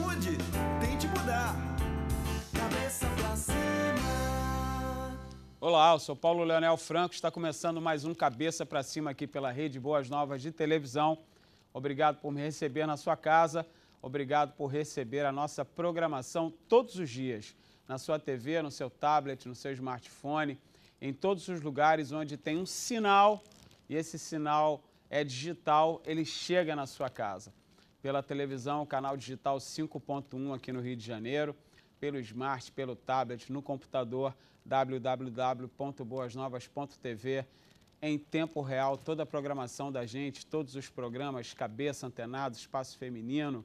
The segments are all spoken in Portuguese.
Mude, tente mudar. Cabeça pra cima. Olá, eu sou Paulo Leonel Franco. Está começando mais um Cabeça para Cima aqui pela Rede Boas Novas de Televisão. Obrigado por me receber na sua casa. Obrigado por receber a nossa programação todos os dias, na sua TV, no seu tablet, no seu smartphone, em todos os lugares onde tem um sinal e esse sinal é digital, ele chega na sua casa pela televisão, canal digital 5.1 aqui no Rio de Janeiro, pelo smart, pelo tablet, no computador, www.boasnovas.tv. Em tempo real, toda a programação da gente, todos os programas, Cabeça, Antenado, Espaço Feminino,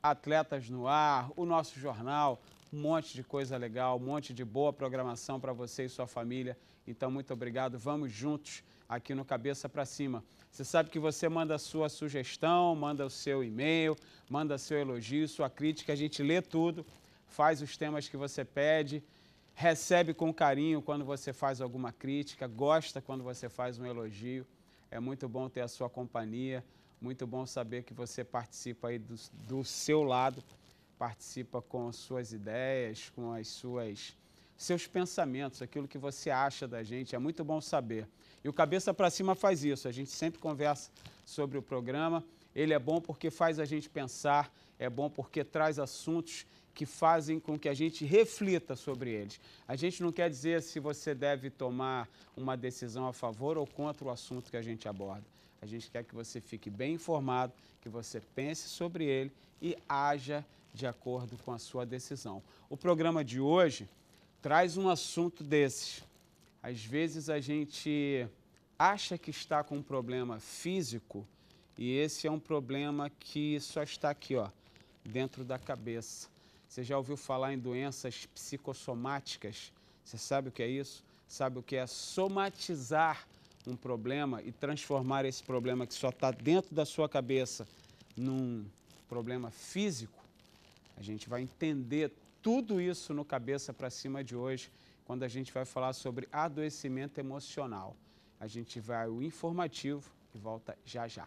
Atletas no Ar, o nosso jornal, um monte de coisa legal, um monte de boa programação para você e sua família. Então, muito obrigado. Vamos juntos aqui no Cabeça para Cima. Você sabe que você manda a sua sugestão, manda o seu e-mail, manda seu elogio, sua crítica, a gente lê tudo, faz os temas que você pede, recebe com carinho quando você faz alguma crítica, gosta quando você faz um elogio. É muito bom ter a sua companhia, muito bom saber que você participa aí do, do seu lado, participa com suas ideias, com as suas seus pensamentos, aquilo que você acha da gente. É muito bom saber. E o Cabeça para Cima faz isso. A gente sempre conversa sobre o programa. Ele é bom porque faz a gente pensar, é bom porque traz assuntos que fazem com que a gente reflita sobre eles. A gente não quer dizer se você deve tomar uma decisão a favor ou contra o assunto que a gente aborda. A gente quer que você fique bem informado, que você pense sobre ele e haja de acordo com a sua decisão. O programa de hoje traz um assunto desses. Às vezes a gente acha que está com um problema físico e esse é um problema que só está aqui, ó, dentro da cabeça. Você já ouviu falar em doenças psicossomáticas? Você sabe o que é isso? Sabe o que é somatizar um problema e transformar esse problema que só está dentro da sua cabeça num problema físico? A gente vai entender tudo isso no Cabeça para Cima de hoje quando a gente vai falar sobre adoecimento emocional. A gente vai ao informativo e volta já já.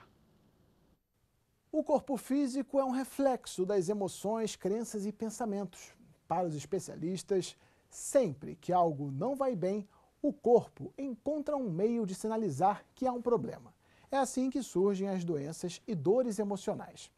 O corpo físico é um reflexo das emoções, crenças e pensamentos. Para os especialistas, sempre que algo não vai bem, o corpo encontra um meio de sinalizar que há um problema. É assim que surgem as doenças e dores emocionais.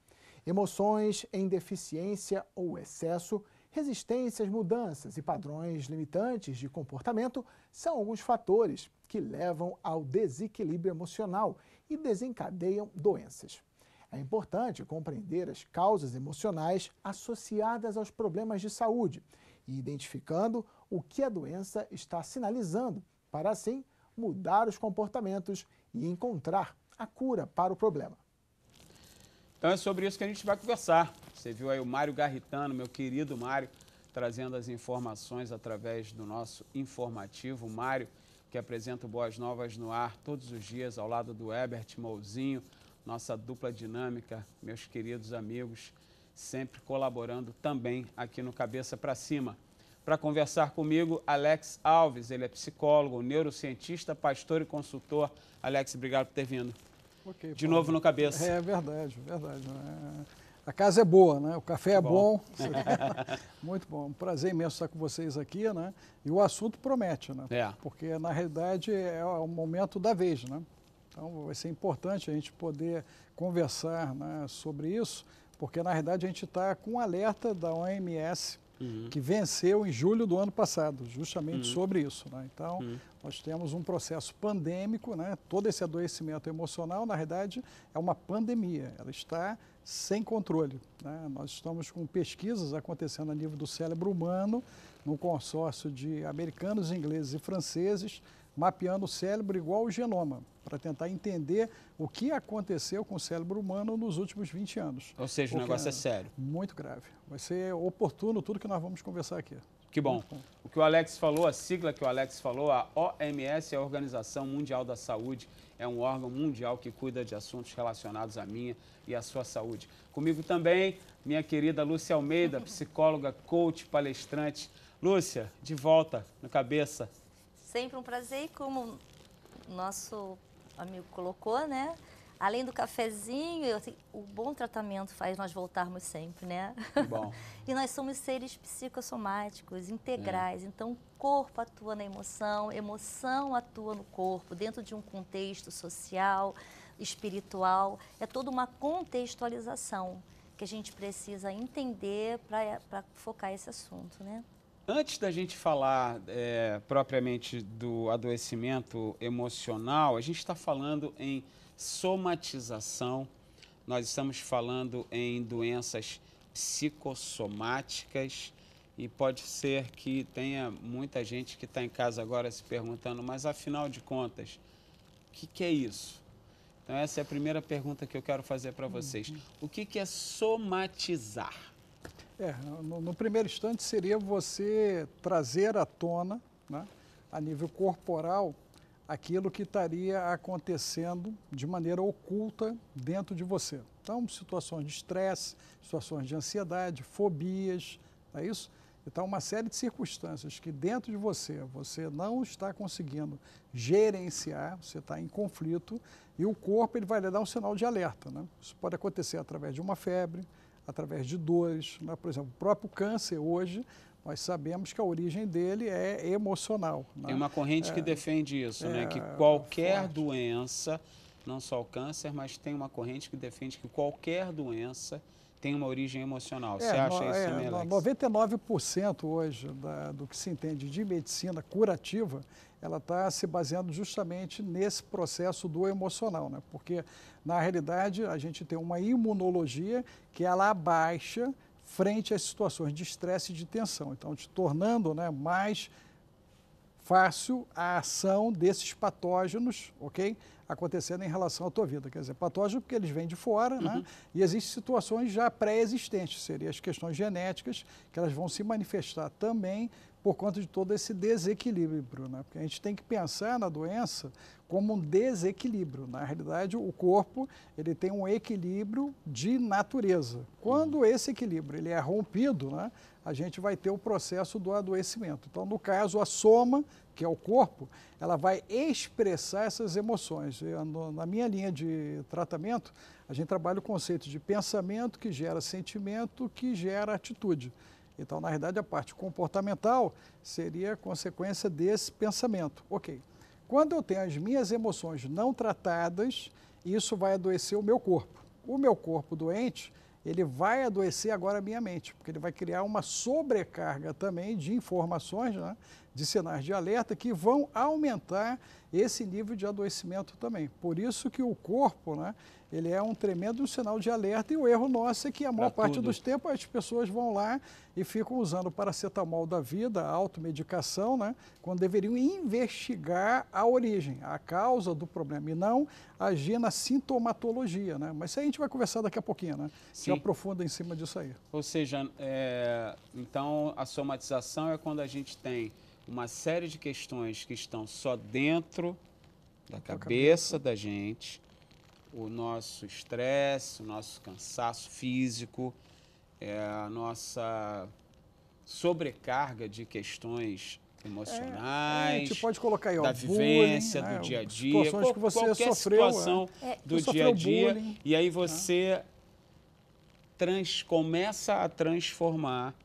Emoções em deficiência ou excesso Resistências, mudanças e padrões limitantes de comportamento são alguns fatores que levam ao desequilíbrio emocional e desencadeiam doenças. É importante compreender as causas emocionais associadas aos problemas de saúde e identificando o que a doença está sinalizando, para assim mudar os comportamentos e encontrar a cura para o problema. Então é sobre isso que a gente vai conversar. Você viu aí o Mário Garritano, meu querido Mário, trazendo as informações através do nosso informativo. Mário, que apresenta Boas Novas no ar todos os dias, ao lado do Herbert Mouzinho, nossa dupla dinâmica, meus queridos amigos, sempre colaborando também aqui no Cabeça para Cima. Para conversar comigo, Alex Alves, ele é psicólogo, neurocientista, pastor e consultor. Alex, obrigado por ter vindo. Okay, De novo no Cabeça. É verdade, verdade. Né? A casa é boa, né? O café é bom. bom. Muito bom. Um prazer imenso estar com vocês aqui, né? E o assunto promete, né? É. Porque, na realidade, é, é o momento da vez, né? Então, vai ser importante a gente poder conversar né, sobre isso, porque, na realidade, a gente está com um alerta da OMS uhum. que venceu em julho do ano passado, justamente uhum. sobre isso. Né? Então, uhum. nós temos um processo pandêmico, né? todo esse adoecimento emocional, na realidade, é uma pandemia, ela está sem controle. Né? Nós estamos com pesquisas acontecendo a nível do cérebro humano, num consórcio de americanos, ingleses e franceses, mapeando o cérebro igual o genoma, para tentar entender o que aconteceu com o cérebro humano nos últimos 20 anos. Ou seja, o, o negócio é, é sério. Muito grave. Vai ser oportuno tudo que nós vamos conversar aqui. Que bom. O que o Alex falou, a sigla que o Alex falou, a OMS é a Organização Mundial da Saúde, é um órgão mundial que cuida de assuntos relacionados à minha e à sua saúde. Comigo também, minha querida Lúcia Almeida, psicóloga, coach, palestrante. Lúcia, de volta no cabeça. Sempre um prazer e como nosso amigo colocou, né? Além do cafezinho, o bom tratamento faz nós voltarmos sempre, né? Bom. e nós somos seres psicossomáticos, integrais. Então, o corpo atua na emoção, emoção atua no corpo, dentro de um contexto social, espiritual. É toda uma contextualização que a gente precisa entender para focar esse assunto, né? Antes da gente falar é, propriamente do adoecimento emocional, a gente está falando em somatização, nós estamos falando em doenças psicossomáticas e pode ser que tenha muita gente que está em casa agora se perguntando, mas afinal de contas, o que, que, é isso? Então, essa é a primeira pergunta que eu quero fazer para vocês. Uhum. O que, que é somatizar? É, no, no primeiro instante seria você trazer à tona, né, a nível corporal, aquilo que estaria acontecendo de maneira oculta dentro de você. Então, situações de estresse, situações de ansiedade, fobias, não é isso? Então, uma série de circunstâncias que dentro de você, você não está conseguindo gerenciar, você está em conflito e o corpo ele vai lhe dar um sinal de alerta. Né? Isso pode acontecer através de uma febre, através de dores. Né? Por exemplo, o próprio câncer hoje nós sabemos que a origem dele é emocional. Né? Tem uma corrente é, que defende isso, né? é, né? Que qualquer forte. doença, não só o câncer, mas tem uma corrente que defende que qualquer doença tem uma origem emocional. É, Você acha no, isso, é, 99% hoje da, do que se entende de medicina curativa, ela está se baseando justamente nesse processo do emocional, né? Porque, na realidade, a gente tem uma imunologia que ela abaixa frente às situações de estresse e de tensão. Então, te tornando né, mais fácil a ação desses patógenos, ok? acontecendo em relação à tua vida. Quer dizer, patógeno porque eles vêm de fora, né? uhum. né? E existem situações já pré-existentes, seriam as questões genéticas, que elas vão se manifestar também por conta de todo esse desequilíbrio, né? Porque a gente tem que pensar na doença como um desequilíbrio. Né? Na realidade, o corpo ele tem um equilíbrio de natureza. Quando uhum. esse equilíbrio ele é rompido, né, a gente vai ter o processo do adoecimento. Então, no caso, a soma que é o corpo, ela vai expressar essas emoções. Eu, na minha linha de tratamento, a gente trabalha o conceito de pensamento que gera sentimento, que gera atitude. Então, na realidade, a parte comportamental seria consequência desse pensamento. Ok. Quando eu tenho as minhas emoções não tratadas, isso vai adoecer o meu corpo. O meu corpo doente, ele vai adoecer agora a minha mente, porque ele vai criar uma sobrecarga também de informações, né? de sinais de alerta que vão aumentar esse nível de adoecimento também. Por isso que o corpo, né, ele é um tremendo sinal de alerta e o erro nosso é que a maior pra parte tudo. dos tempos as pessoas vão lá e ficam usando paracetamol da vida, automedicação, né, quando deveriam investigar a origem, a causa do problema e não agir na sintomatologia, né? Mas isso a gente vai conversar daqui a pouquinho, né? Sim. aprofunda em cima disso aí. Ou seja, é... então a somatização é quando a gente tem uma série de questões que estão só dentro da cabeça da gente, o nosso estresse, o nosso cansaço físico, é, a nossa sobrecarga de questões é, emocionais, é, a gente pode colocar aí, ó, da vivência, bullying, né, do dia a dia, situações que você qualquer sofreu, situação é, do é, dia a dia. e aí tá? você trans, começa a transformar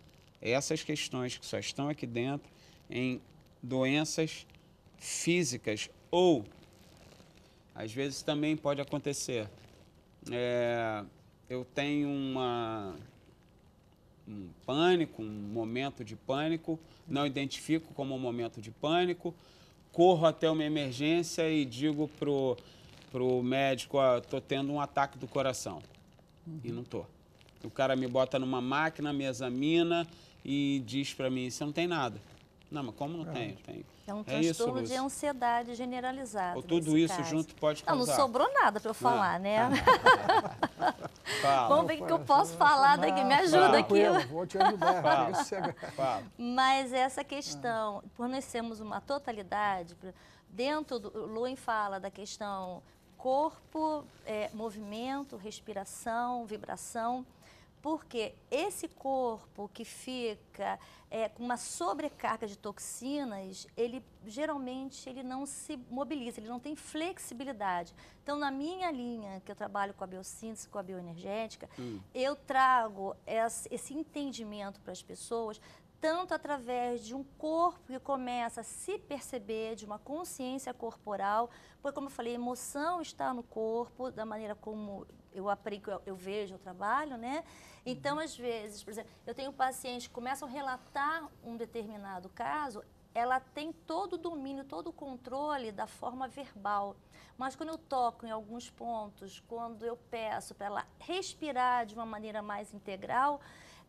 essas questões que só estão aqui dentro em doenças físicas ou às vezes também pode acontecer. É, eu tenho uma, um pânico, um momento de pânico, não identifico como um momento de pânico, corro até uma emergência e digo pro pro médico, ó, tô tendo um ataque do coração uhum. e não tô. O cara me bota numa máquina, me examina e diz para mim, você não tem nada. Não, mas como não é. tem? É um transtorno é transtorno de ansiedade generalizada. Ou tudo isso caso. junto pode causar. Não, não sobrou nada para eu falar, não. né? Ah. Fala. Vamos ver o que eu posso falar não, daqui. Me ajuda Fala. aqui. Eu vou te ajudar. Fala. É fala. Mas essa questão, por nós sermos uma totalidade, dentro do. Luen fala da questão corpo, é, movimento, respiração, vibração porque esse corpo que fica é, com uma sobrecarga de toxinas, ele geralmente ele não se mobiliza, ele não tem flexibilidade. Então, na minha linha, que eu trabalho com a biossíntese, com a bioenergética, hum. eu trago essa, esse entendimento para as pessoas, tanto através de um corpo que começa a se perceber, de uma consciência corporal, pois, como eu falei, emoção está no corpo, da maneira como eu aplico, eu, eu vejo, o trabalho, né? Então, uhum. às vezes, por exemplo, eu tenho pacientes que começam a relatar um determinado caso, ela tem todo o domínio, todo o controle da forma verbal. Mas quando eu toco em alguns pontos, quando eu peço para ela respirar de uma maneira mais integral,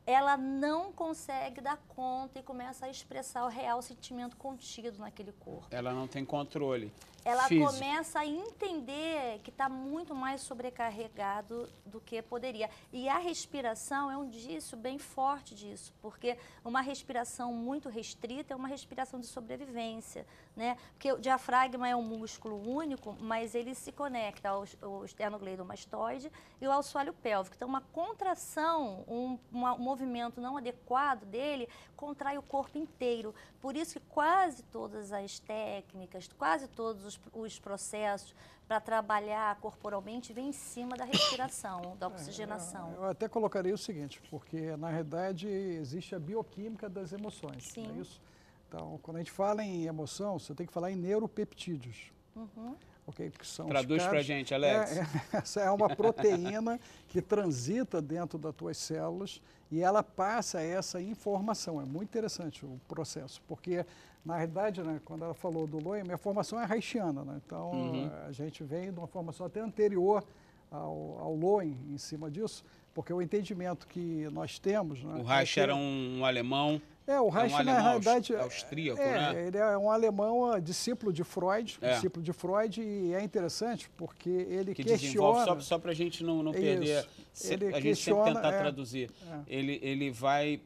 ela não consegue dar conta e começa a expressar o real sentimento contido naquele corpo. Ela não tem controle ela físico. começa a entender que está muito mais sobrecarregado do que poderia. E a respiração é um indício bem forte disso, porque uma respiração muito restrita é uma respiração de sobrevivência, né? Porque o diafragma é um músculo único, mas ele se conecta ao, ao esternogleidomastoide e ao assoalho pélvico. Então, uma contração, um, um movimento não adequado dele contrai o corpo inteiro. Por isso que quase todas as técnicas, quase todos os os, processos para trabalhar corporalmente vem em cima da respiração, da é, oxigenação. Eu até colocaria o seguinte, porque na realidade existe a bioquímica das emoções, Sim. não é isso? Então, quando a gente fala em emoção, você tem que falar em neuropeptídeos. Uhum. Okay? Que são Traduz para a gente, Alex. É, é essa é uma proteína que transita dentro das tuas células e ela passa essa informação. É muito interessante o processo, porque, na realidade, né, quando ela falou do Loem, minha formação é reichiana. Né? Então, uhum. Eh, a gente vem de uma formação até anterior ao, ao em cima disso, porque o entendimento que nós temos... Né, o é Reich é que... era um alemão... É, o Reich, é um na realidade. É, austríaco, é, né? Ele é um alemão ah, discípulo de Freud, é. discípulo de Freud, e é interessante porque ele que questiona. Só, só para a gente não, não perder, ele a gente questiona, sempre tentar é, traduzir. É. Ele, ele vai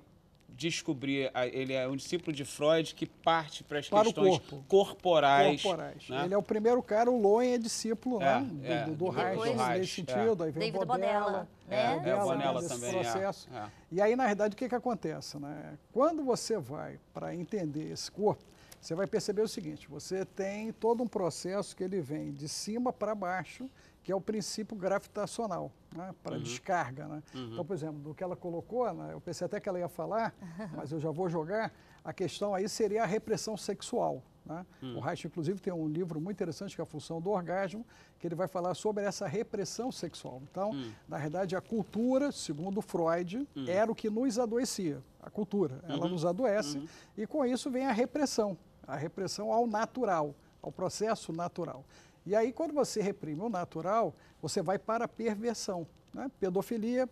descobrir, ele é um discípulo de Freud que parte para as questões corpo. corporais. corporais. Né? Ele é o primeiro cara, o Loen é discípulo é, né? do, é, do, do, Reich, do Reich, nesse é. sentido, é. aí vem David Bonella. Bonella, né? é, Bonella também. É. Processo. É. E aí, na realidade, o que, que acontece? Né? Quando você vai para entender esse corpo, você vai perceber o seguinte, você tem todo um processo que ele vem de cima para baixo que é o princípio gravitacional, né, para uhum. descarga. Né? Uhum. Então, por exemplo, do que ela colocou, né, eu pensei até que ela ia falar, mas eu já vou jogar, a questão aí seria a repressão sexual. Né? Uhum. O hum. Reich, inclusive, tem um livro muito interessante que é a função do orgasmo, que ele vai falar sobre essa repressão sexual. Então, hum. na verdade, a cultura, segundo Freud, hum. era o que nos adoecia. A cultura, ela uhum. nos adoece uhum. e com isso vem a repressão, a repressão ao natural ao processo natural. E aí, quando você reprime o natural, você vai para a perversão. Né? Pedofilia,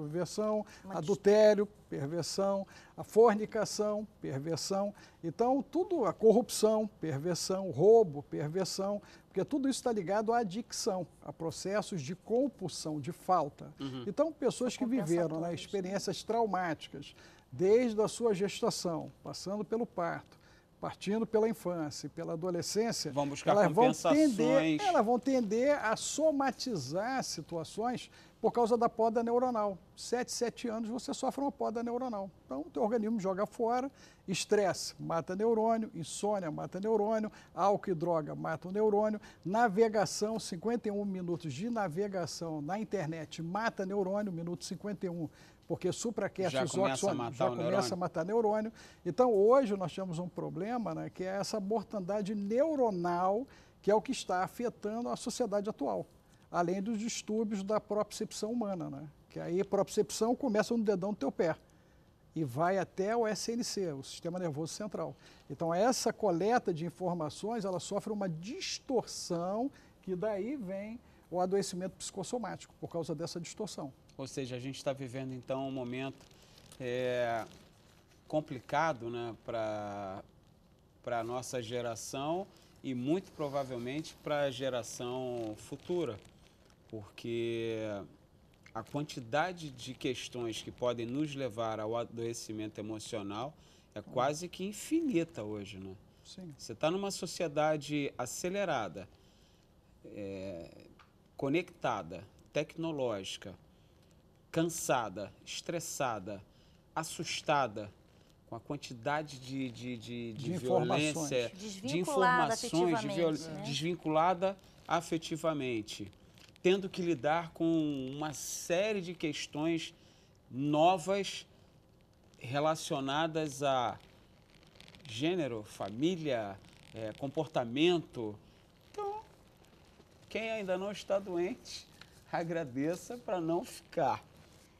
perversão, Mas... adultério, perversão, a fornicação, perversão. Então, tudo, a corrupção, perversão, roubo, perversão, porque tudo isso está ligado à adicção, a processos de compulsão, de falta. Uhum. Então, pessoas que viveram né, né, experiências traumáticas, desde a sua gestação, passando pelo parto, partindo pela infância e pela adolescência, vão buscar elas vão tender, elas vão tender a somatizar situações por causa da poda neuronal. 7, 7 anos você sofre uma poda neuronal. Então, o teu organismo joga fora, estresse mata neurônio, insônia mata neurônio, álcool e droga mata o neurônio, navegação, 51 minutos de navegação na internet mata neurônio, minuto 51 porque supraqueixa oxoaminase já começa a matar neurônio. Então, hoje nós temos um problema né, que é essa mortandade neuronal, que é o que está afetando a sociedade atual, além dos distúrbios da propriocepção humana, né? que aí a propriocepção começa no dedão do teu pé e vai até o SNC, o Sistema Nervoso Central. Então, essa coleta de informações, ela sofre uma distorção, que daí vem o adoecimento psicossomático, por causa dessa distorção. Ou seja, a gente está vivendo então um momento é, complicado né, para a nossa geração e muito provavelmente para a geração futura, porque a quantidade de questões que podem nos levar ao adoecimento emocional é quase que infinita hoje, né? Sim. Você está numa sociedade acelerada, é, conectada, tecnológica, cansada, estressada, assustada com a quantidade de, de, de, de, de violência, de informações, de viol... né? desvinculada afetivamente, tendo que lidar com uma série de questões novas relacionadas a gênero, família, é, comportamento. Então, quem ainda não está doente, agradeça para não ficar.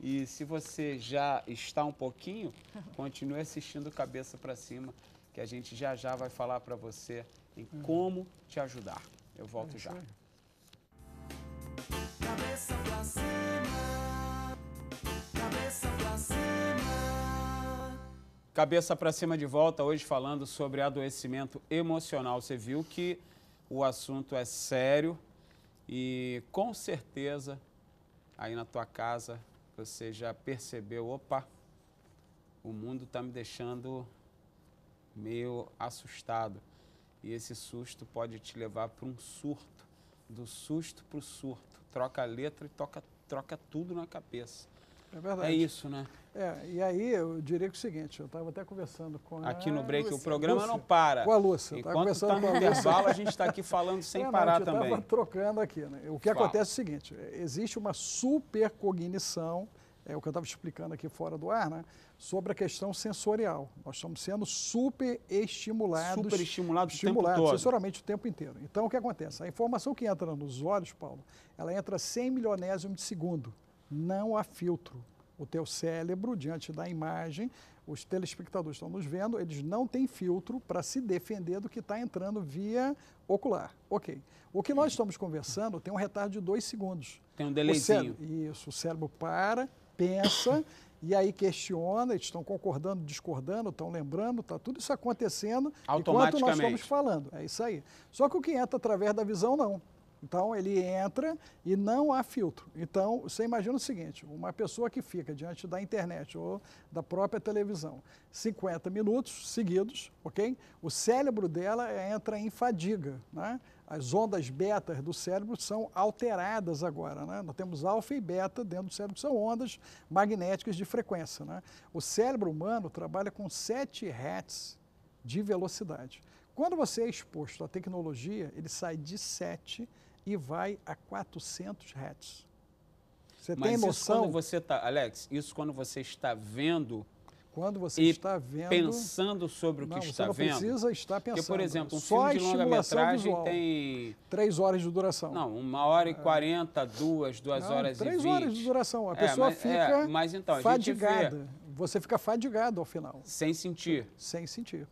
E se você já está um pouquinho, continue assistindo Cabeça para Cima, que a gente já já vai falar para você em uhum. como te ajudar. Eu volto é já. Cabeça pra cima. Cabeça pra cima. Cabeça pra cima de volta, hoje falando sobre adoecimento emocional. Você viu que o assunto é sério e com certeza aí na tua casa você já percebeu, opa, o mundo está me deixando meio assustado. E esse susto pode te levar para um surto, do susto para o surto. Troca a letra e toca, troca tudo na cabeça. É verdade. É isso, né? É, e aí eu diria que é o seguinte, eu estava até conversando com Aqui no break Lúcia. o programa Lúcia. não para. Com a Lúcia. Enquanto conversando tá no intervalo, a gente está aqui falando sem é, parar também. também. estava trocando aqui. Né? O que Fala. acontece é o seguinte, existe uma supercognição, é o que eu estava explicando aqui fora do ar, né? sobre a questão sensorial. Nós estamos sendo super estimulados. Super estimulados, estimulados o sensorialmente o tempo inteiro. Então o que acontece? A informação que entra nos olhos, Paulo, ela entra 100 milionésimos de segundo não há filtro. O teu cérebro, diante da imagem, os telespectadores estão nos vendo, eles não têm filtro para se defender do que está entrando via ocular. Ok. O que nós estamos conversando tem um retardo de dois segundos. Tem um delayzinho. isso, o cérebro para, pensa e aí questiona, eles estão concordando, discordando, estão lembrando, está tudo isso acontecendo enquanto nós estamos falando. É isso aí. Só que o que entra através da visão, não. Então ele entra e não há filtro. Então você imagina o seguinte: uma pessoa que fica diante da internet ou da própria televisão 50 minutos seguidos, ok? O cérebro dela entra em fadiga, né? As ondas betas do cérebro são alteradas agora, né? Nós temos alfa e beta dentro do cérebro, são ondas magnéticas de frequência, né? O cérebro humano trabalha com 7 Hz de velocidade. Quando você é exposto à tecnologia, ele sai de 7 e vai a 400 Hz. Você Mas tem noção? Isso quando você tá, Alex, isso quando você está vendo quando você e está vendo pensando sobre o não, que está não vendo. Não precisa estar pensando. Porque, por exemplo, um Só filme de longa-metragem tem três horas de duração. Não, uma hora e é. quarenta, duas, duas não, horas e vinte. Três horas de duração. A é, pessoa mas, é, fica é, mas então, fadigada. Vê... Você fica fadigado ao final. Sem sentir. Sem sentir.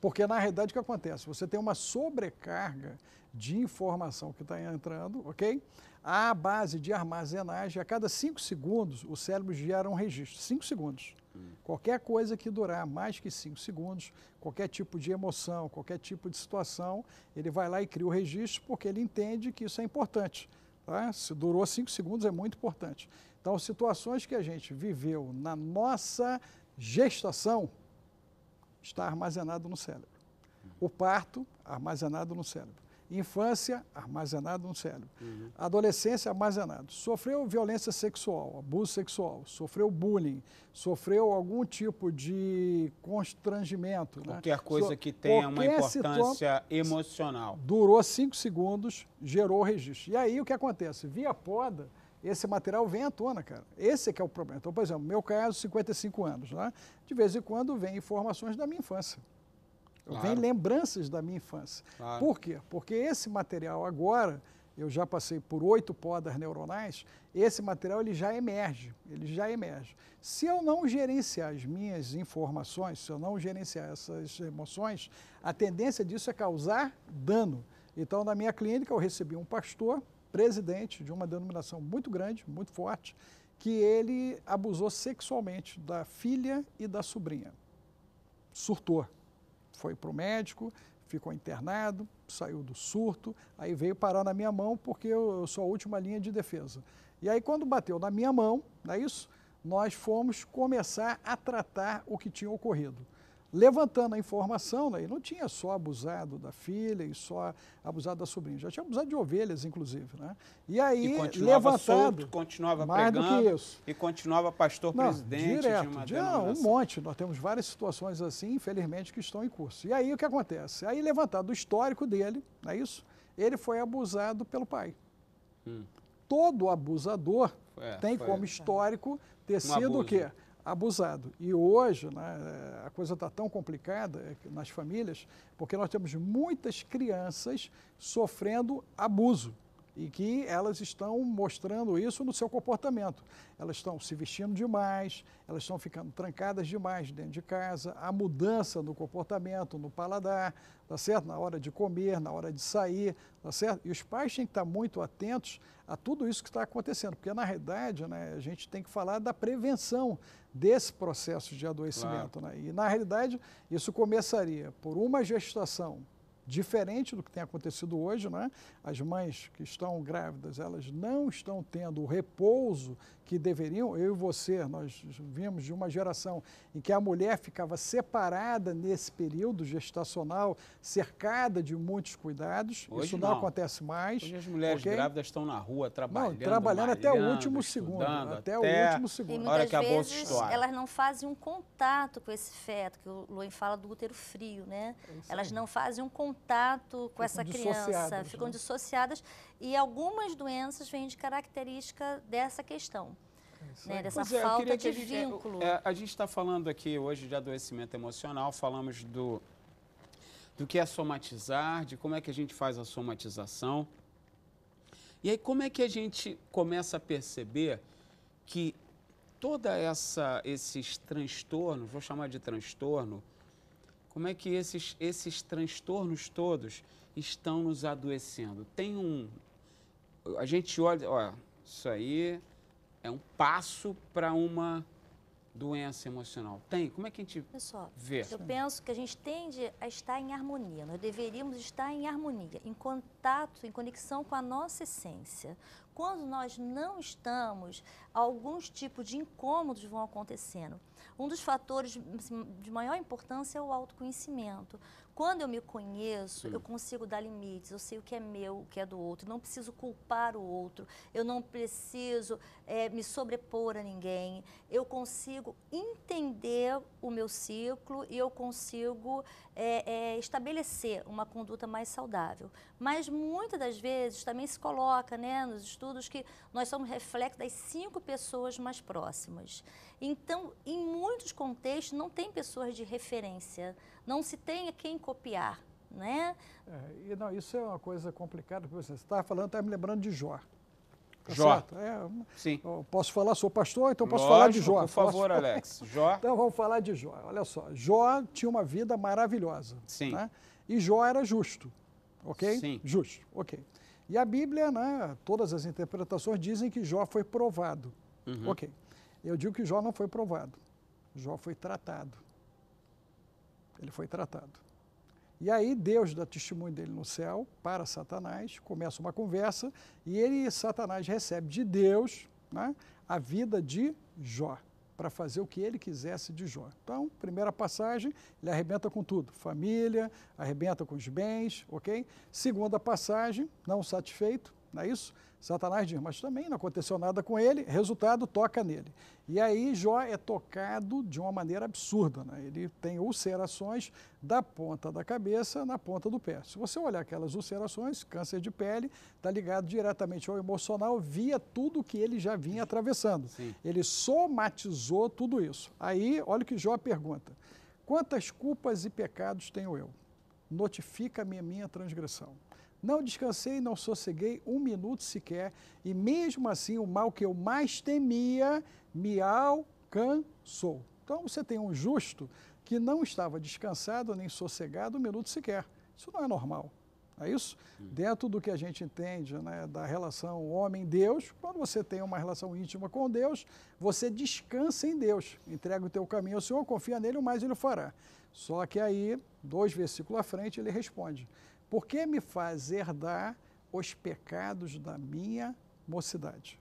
Porque, na realidade, o que acontece? Você tem uma sobrecarga de informação que está entrando, ok? A base de armazenagem, a cada cinco segundos, o cérebro gera um registro. Cinco segundos. Hum. Qualquer coisa que durar mais que cinco segundos, qualquer tipo de emoção, qualquer tipo de situação, ele vai lá e cria o registro porque ele entende que isso é importante. Tá? Se durou cinco segundos, é muito importante. Então, situações que a gente viveu na nossa gestação, está armazenado no cérebro. O parto, armazenado no cérebro. Infância, armazenado no cérebro. Uhum. Adolescência, armazenado. Sofreu violência sexual, abuso sexual, sofreu bullying, sofreu algum tipo de constrangimento. Né? Qualquer né? coisa so, que tenha uma importância emocional. Durou cinco segundos, gerou o registro. E aí o que acontece? Via poda, esse material vem à tona, cara. Esse é que é o problema. Então, por exemplo, meu caso, 55 anos, né? De vez em quando vem informações da minha infância. Claro. Vem lembranças da minha infância. Claro. Por quê? Porque esse material agora, eu já passei por oito podas neuronais, esse material ele já emerge, ele já emerge. Se eu não gerenciar as minhas informações, se eu não gerenciar essas emoções, a tendência disso é causar dano. Então, na minha clínica, eu recebi um pastor presidente de uma denominação muito grande, muito forte, que ele abusou sexualmente da filha e da sobrinha. Surtou. Foi para o médico, ficou internado, saiu do surto, aí veio parar na minha mão porque eu, sou a última linha de defesa. E aí quando bateu na minha mão, não é isso? Nós fomos começar a tratar o que tinha ocorrido levantando a informação, né, não tinha só abusado da filha e só abusado da sobrinha, já tinha abusado de ovelhas, inclusive. Né? E aí, e continuava levantado. Solto, continuava mais pregando, do que isso. E continuava pastor-presidente de uma de, não, um monte. Nós temos várias situações assim, infelizmente, que estão em curso. E aí, o que acontece? Aí, levantado o histórico dele, não é isso? Ele foi abusado pelo pai. Hum. Todo abusador é, tem foi. como histórico ter sido abuso. o quê? abusado. E hoje né, é, a coisa está tão complicada é, nas famílias, porque nós temos muitas crianças sofrendo abuso e que elas estão mostrando isso no seu comportamento. Elas estão se vestindo demais, elas estão ficando trancadas demais dentro de casa, a mudança no comportamento, no paladar, tá certo? Na hora de comer, na hora de sair, tá certo? E os pais têm que estar muito atentos a tudo isso que está acontecendo, porque na realidade né, a gente tem que falar da prevenção, desse processo de adoecimento. Claro. Né? E, na realidade, isso começaria por uma gestação diferente do que tem acontecido hoje, né? As mães que estão grávidas, elas não estão tendo o repouso que deveriam, eu e você, nós vimos de uma geração em que a mulher ficava separada nesse período gestacional, cercada de muitos cuidados. Hoje Isso não, não, acontece mais. Hoje as mulheres okay? grávidas estão na rua trabalhando. Não, trabalhando até o último segundo. Até, até, o último segundo. E muitas que vezes, a bolsa Elas não fazem um contato com esse feto, que o Luan fala do útero frio, né? É elas não fazem um contato com ficam essa criança, ficam né? dissociadas e algumas doenças vêm de característica dessa questão. Né, dessa pois é, falta é, de vínculo. É, a gente está falando aqui hoje de adoecimento emocional, falamos do, do que é somatizar, de como é que a gente faz a somatização. E aí, como é que a gente começa a perceber que toda essa esses transtornos, vou chamar de transtorno, como é que esses, esses transtornos todos estão nos adoecendo? Tem um, a gente olha, isso aí é um passo para uma doença emocional. Tem? Como é que a gente Pessoal, vê? Eu penso que a gente tende a estar em harmonia. Nós deveríamos estar em harmonia, em contato, em conexão com a nossa essência. Quando nós não estamos, alguns tipos de incômodos vão acontecendo. Um dos fatores assim, de maior importância é o autoconhecimento. Quando eu me conheço, eu hum. consigo dar limites, eu sei o que é meu, o que é do outro, não preciso culpar o outro, eu não preciso é, me sobrepor a ninguém, eu consigo entender o meu ciclo e eu consigo é, é, estabelecer uma conduta mais saudável. Mas muitas das vezes também se coloca né, nos estudos que nós somos reflexo das cinco pessoas mais próximas. Então, em muitos contextos, não tem pessoas de referência não se tenha quem copiar, né? É, e não, isso é uma coisa complicada que você está falando, está me lembrando de Jó. Tá Jó. É, Sim. Posso falar, sou pastor, então posso Lógico, falar de Jó. Por favor, posso... Alex. Jó. então vamos falar de Jó. Olha só, Jó tinha uma vida maravilhosa. Sim. Né? E Jó era justo, ok? Sim. Justo, ok. E a Bíblia, né, todas as interpretações dizem que Jó foi provado. Uhum. Ok. Eu digo que Jó não foi provado. Jó foi tratado. Ele foi tratado. E aí Deus dá testemunho dele no céu para Satanás, começa uma conversa e ele, Satanás, recebe de Deus né, a vida de Jó, para fazer o que ele quisesse de Jó. Então, primeira passagem, ele arrebenta com tudo, família, arrebenta com os bens, ok? Segunda passagem, não satisfeito, não é isso? Satanás diz, mas também não aconteceu nada com ele, resultado, toca nele. E aí Jó é tocado de uma maneira absurda, né? ele tem ulcerações da ponta da cabeça na ponta do pé. Se você olhar aquelas ulcerações, câncer de pele, está ligado diretamente ao emocional via tudo que ele já vinha atravessando. Sim. Ele somatizou tudo isso. Aí, olha o que Jó pergunta, quantas culpas e pecados tenho eu? Notifica-me a minha transgressão. Não descansei, não sosseguei um minuto sequer, e mesmo assim o mal que eu mais temia me alcançou. Então você tem um justo que não estava descansado nem sossegado um minuto sequer. Isso não é normal. É isso? Dentro do que a gente entende né, da relação homem-Deus, quando você tem uma relação íntima com Deus, você descansa em Deus, entrega o teu caminho ao Senhor, confia nele, o mais ele fará. Só que aí, dois versículos à frente, ele responde. Por que me faz herdar os pecados da minha mocidade?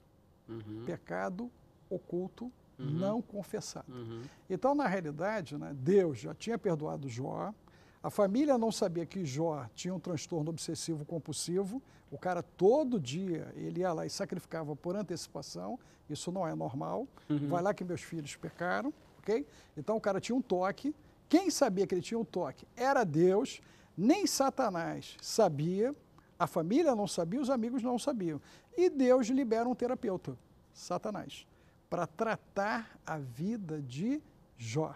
Uhum. Pecado oculto, uhum. não confessado. Uhum. Então, na realidade, né, Deus já tinha perdoado Jó, a família não sabia que Jó tinha um transtorno obsessivo compulsivo. O cara todo dia ele ia lá e sacrificava por antecipação. Isso não é normal. Uhum. Vai lá que meus filhos pecaram, ok? Então o cara tinha um toque. Quem sabia que ele tinha um toque? Era Deus. Nem Satanás sabia, a família não sabia, os amigos não sabiam. E Deus libera um terapeuta, Satanás, para tratar a vida de Jó.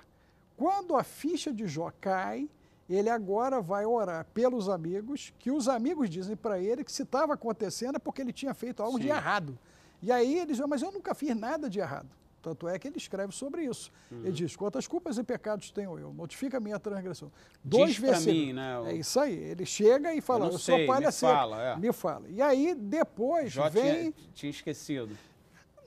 Quando a ficha de Jó cai, ele agora vai orar pelos amigos, que os amigos dizem para ele que se estava acontecendo é porque ele tinha feito algo Sim. de errado. E aí eles vão, mas eu nunca fiz nada de errado. Tanto é que ele escreve sobre isso. Uhum. Ele diz: Quantas culpas e pecados tenho eu? Notifica a minha transgressão. Dois versículos. né, o... É isso aí. Ele chega e fala: eu, eu sei, sou palha me seca. Fala, é. Me fala. E aí depois Já vem. Tinha, tinha esquecido.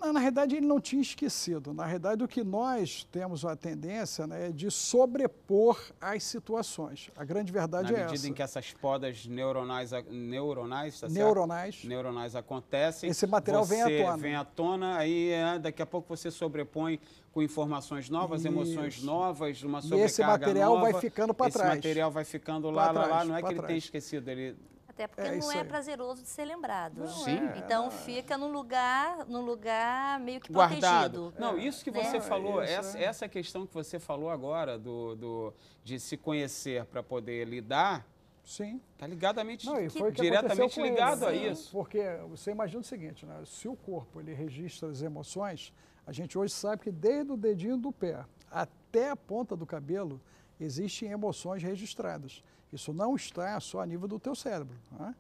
Na, na realidade, ele não tinha esquecido. Na realidade, o que nós temos a tendência né, é de sobrepor as situações. A grande verdade na é essa. Na medida em que essas podas neuronais, neuronais, tá neuronais. neuronais acontecem, esse material vem à tona. Vem à tona, aí é, daqui a pouco você sobrepõe com informações novas, Isso. emoções novas, uma sobrecarga nova. E esse material nova, vai ficando para trás. Esse material vai ficando lá, lá, lá. Não é que ele tenha esquecido, ele até porque é, não é aí. prazeroso de ser lembrado. Não, Sim. É, então fica num lugar, num lugar meio que Guardado. protegido. Não, isso que né? você é, falou, essa, é. essa questão que você falou agora do, do de se conhecer para poder lidar, Sim. Está ligadamente, Não, que diretamente ligado ele, a né? isso. Porque você imagina o seguinte, né? se o corpo ele registra as emoções, a gente hoje sabe que desde o dedinho do pé até a ponta do cabelo existem emoções registradas. Isso não está só a nível do teu cérebro. Né?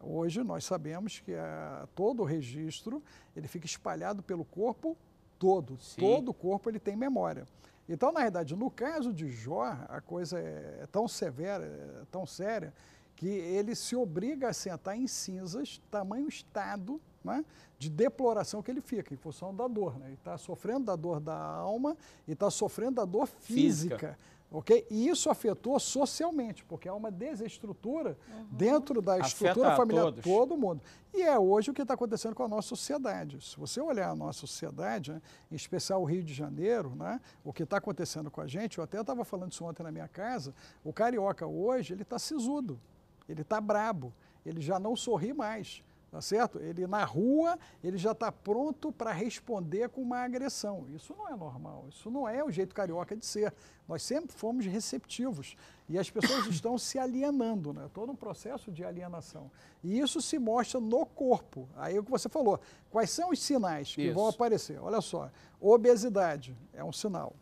Hoje nós sabemos que a, eh, todo o registro ele fica espalhado pelo corpo todo. Sim. Todo o corpo ele tem memória. Então, na verdade, no caso de Jó, a coisa é tão severa, é tão séria, que ele se obriga a sentar em cinzas, tamanho estado né, de deploração que ele fica, em função da dor. Né? Ele está sofrendo da dor da alma e está sofrendo da dor física. física Ok? E isso afetou socialmente, porque há uma desestrutura uhum. dentro da estrutura Afeta familiar, todo mundo. E é hoje o que está acontecendo com a nossa sociedade. Se você olhar a nossa sociedade, né, em especial o Rio de Janeiro, né, o que está acontecendo com a gente, eu até estava falando isso ontem na minha casa, o carioca hoje, ele está sisudo, ele está brabo, ele já não sorri mais tá certo? Ele na rua, ele já está pronto para responder com uma agressão. Isso não é normal, isso não é o jeito carioca de ser. Nós sempre fomos receptivos e as pessoas estão se alienando, né? Todo um processo de alienação. E isso se mostra no corpo. Aí é o que você falou, quais são os sinais que isso. vão aparecer? Olha só, obesidade é um sinal,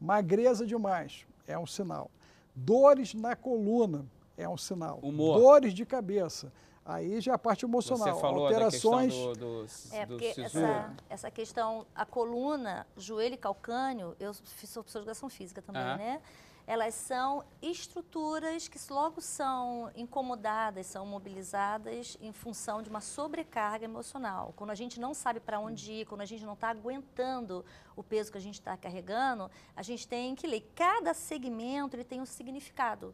magreza demais é um sinal, dores na coluna é um sinal, Humor. dores de cabeça Aí já é a parte emocional. Você falou alterações. da do, do, é, do porque sisu. Essa, essa questão, a coluna, joelho e calcânio, eu sou professora de educação física também, ah. né? Elas são estruturas que logo são incomodadas, são mobilizadas em função de uma sobrecarga emocional. Quando a gente não sabe para onde hum. ir, quando a gente não está aguentando o peso que a gente está carregando, a gente tem que ler. Cada segmento ele tem um significado.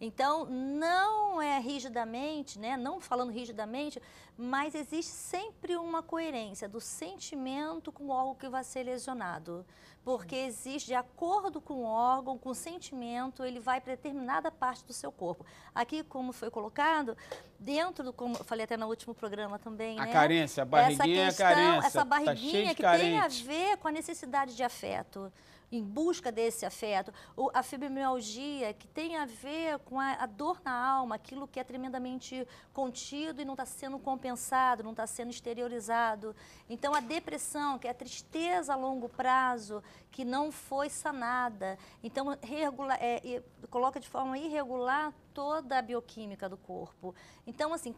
Então, não é rigidamente, né, não falando rigidamente, mas existe sempre uma coerência do sentimento com o órgão que vai ser lesionado. Porque existe, de acordo com o órgão, com o sentimento, ele vai para determinada parte do seu corpo. Aqui, como foi colocado, dentro do, como eu falei até no último programa também, a né? carência, a barriguinha essa questão, é carência. Essa barriguinha é tá que tem a ver com a necessidade de afeto em busca desse afeto, a fibromialgia, que tem a ver com a, a dor na alma, aquilo que é tremendamente contido e não está sendo compensado, não está sendo exteriorizado. Então, a depressão, que é a tristeza a longo prazo, que não foi sanada. Então, regula, é, é, coloca de forma irregular toda a bioquímica do corpo. Então, assim,